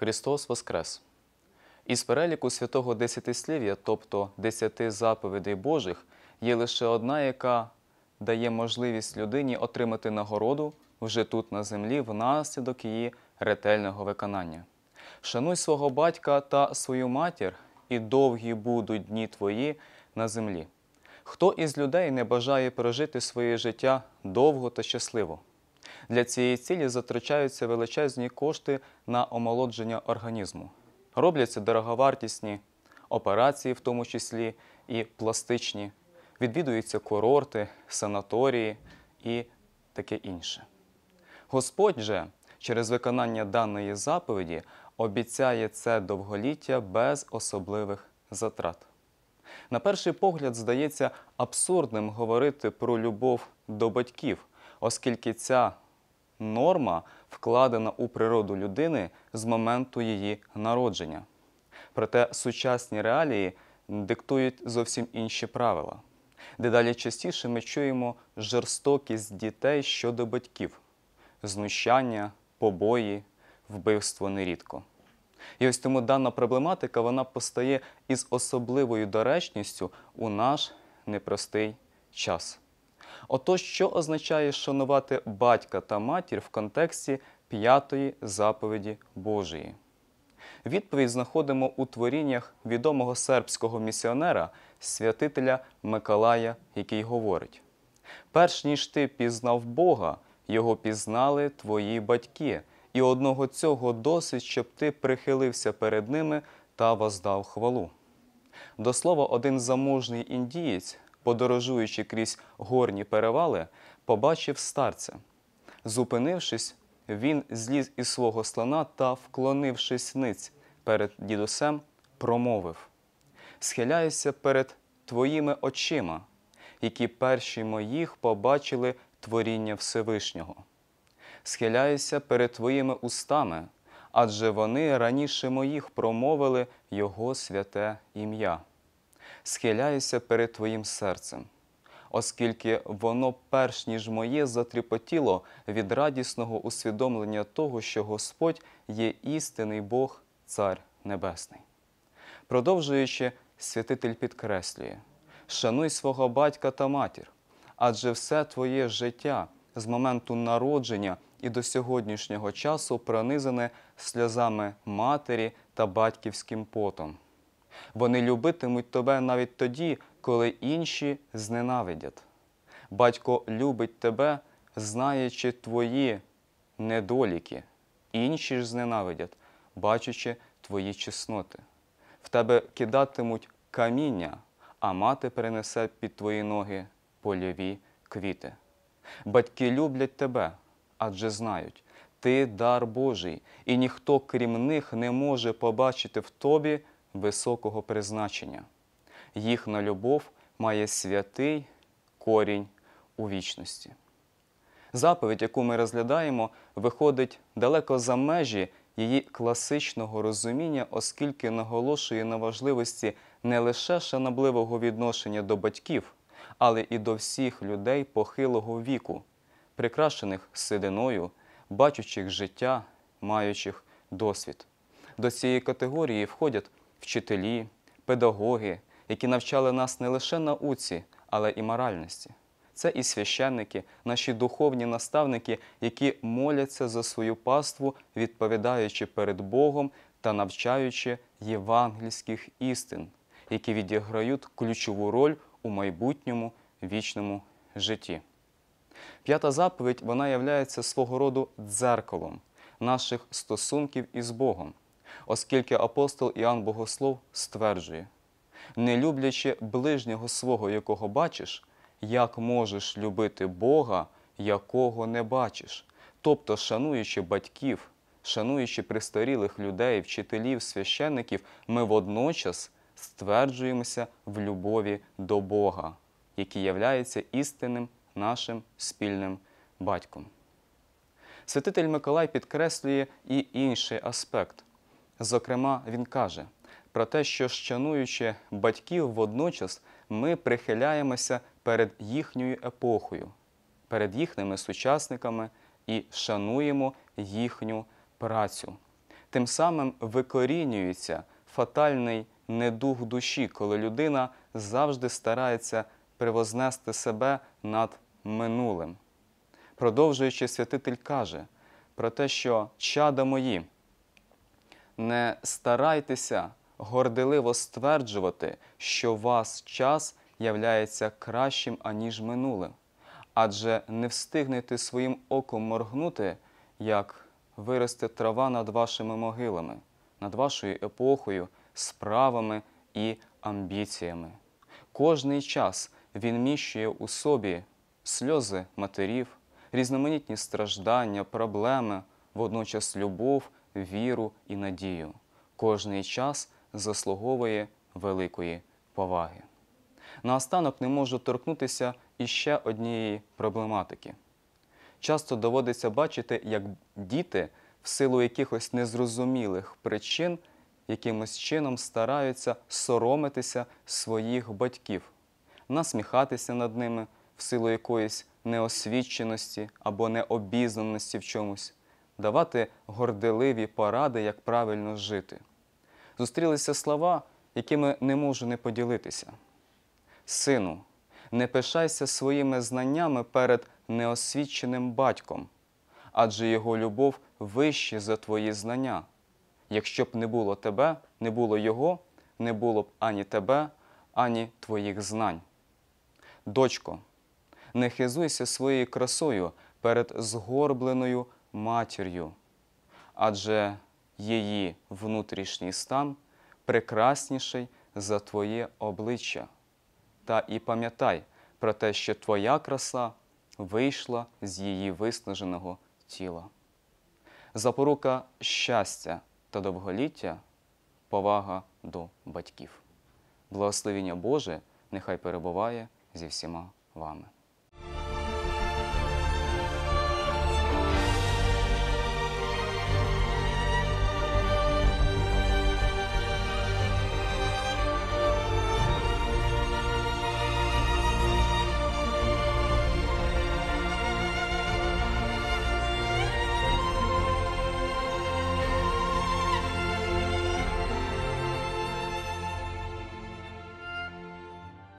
Христос Воскрес. Із переліку святого Десятислів'я, тобто десяти заповідей Божих, є лише одна, яка дає можливість людині отримати нагороду вже тут на землі внаслідок її ретельного виконання. Шануй свого батька та свою матір, і довгі будуть дні твої на землі. Хто із людей не бажає прожити своє життя довго та щасливо? Для цієї цілі затрачаються величезні кошти на омолодження організму. Робляться дороговартісні операції, в тому числі і пластичні, відвідуються курорти, санаторії і таке інше. Господь же через виконання даної заповіді обіцяє це довголіття без особливих затрат. На перший погляд, здається абсурдним говорити про любов до батьків оскільки ця норма вкладена у природу людини з моменту її народження. Проте сучасні реалії диктують зовсім інші правила. Дедалі частіше ми чуємо жорстокість дітей щодо батьків, знущання, побої, вбивство нерідко. І ось тому дана проблематика вона постає із особливою доречністю у наш непростий час. Ото що означає шанувати батька та матір в контексті п'ятої заповіді Божої? Відповідь знаходимо у творіннях відомого сербського місіонера, святителя Миколая, який говорить: перш ніж ти пізнав Бога, його пізнали твої батьки, і одного цього досить, щоб ти прихилився перед ними та воздав хвалу. До слова, один заможний індієць подорожуючи крізь горні перевали, побачив старця. Зупинившись, він зліз із свого слона та, вклонившись ниць перед дідусем, промовив: Схиляюся перед твоїми очима, які перші моїх побачили творіння Всевишнього. Схиляюся перед твоїми устами, адже вони раніше моїх промовили Його святе ім'я схиляюся перед Твоїм серцем, оскільки воно, перш ніж моє, затріпотіло від радісного усвідомлення того, що Господь є істинний Бог, Цар Небесний. Продовжуючи, святитель підкреслює: шануй свого батька та матір, адже все твоє життя з моменту народження і до сьогоднішнього часу пронизане сльозами матері та батьківським потом. Вони любитимуть тебе навіть тоді, коли інші зненавидять. Батько любить тебе, знаючи твої недоліки, інші ж зненавидять, бачачи твої чесноти. В тебе кидатимуть каміння, а мати перенесе під твої ноги польові квіти. Батьки люблять тебе, адже знають, ти дар Божий, і ніхто крім них не може побачити в тобі високого призначення. Їхна любов має святий корінь у вічності. Заповідь, яку ми розглядаємо, виходить далеко за межі її класичного розуміння, оскільки наголошує на важливості не лише шанобливого відношення до батьків, але і до всіх людей похилого віку, прикрашених сединою, бачучих життя, маючих досвід. До цієї категорії входять вчителі, педагоги, які навчали нас не лише науці, але і моральності. Це і священники, наші духовні наставники, які моляться за свою паству, відповідаючи перед Богом та навчаючи євангельських істин, які відіграють ключову роль у майбутньому вічному житті. П'ята заповідь вона являється свого роду дзеркалом наших стосунків із Богом оскільки апостол Іоанн Богослов стверджує, не люблячи ближнього свого, якого бачиш, як можеш любити Бога, якого не бачиш, тобто, шануючи батьків, шануючи пристарілих людей, вчителів, священників, ми водночас стверджуємося в любові до Бога, який являється істинним нашим спільним батьком. Святитель Миколай підкреслює і інший аспект Зокрема, він каже про те, що шануючи батьків водночас, ми прихиляємося перед їхньою епохою, перед їхніми сучасниками і шануємо їхню працю. Тим самим викорінюється фатальний недух душі, коли людина завжди старається привознести себе над минулим. Продовжуючи, святитель каже про те, що чада мої. Не старайтеся горделиво стверджувати, що вас час являється кращим, аніж минуле, адже не встигнете своїм оком моргнути, як виросте трава над вашими могилами, над вашою епохою, справами і амбіціями. Кожний час він міщує у собі сльози матерів, різноманітні страждання, проблеми, водночас любов віру і надію. Кожний час заслуговує великої поваги. Наостанок не можу торкнутися іще однієї проблематики. Часто доводиться бачити, як діти, в силу якихось незрозумілих причин, якимось чином стараються соромитися своїх батьків, насміхатися над ними в силу якоїсь неосвіченості або необізнаності в чомусь давати горделиві поради, як правильно жити. Зустрілися слова, якими не можу не поділитися. Сину, не пишайся своїми знаннями перед неосвіченим батьком, адже його любов вища за твої знання. Якщо б не було тебе, не було його, не було б ані тебе, ані твоїх знань. Дочко, не хизуйся своєю красою перед згорбленою матір'ю, адже її внутрішній стан прекрасніший за твоє обличчя. Та і пам'ятай про те, що твоя краса вийшла з її виснаженого тіла. Запорука щастя та довголіття повага до батьків. Благословіння Боже нехай перебуває зі всіма вами.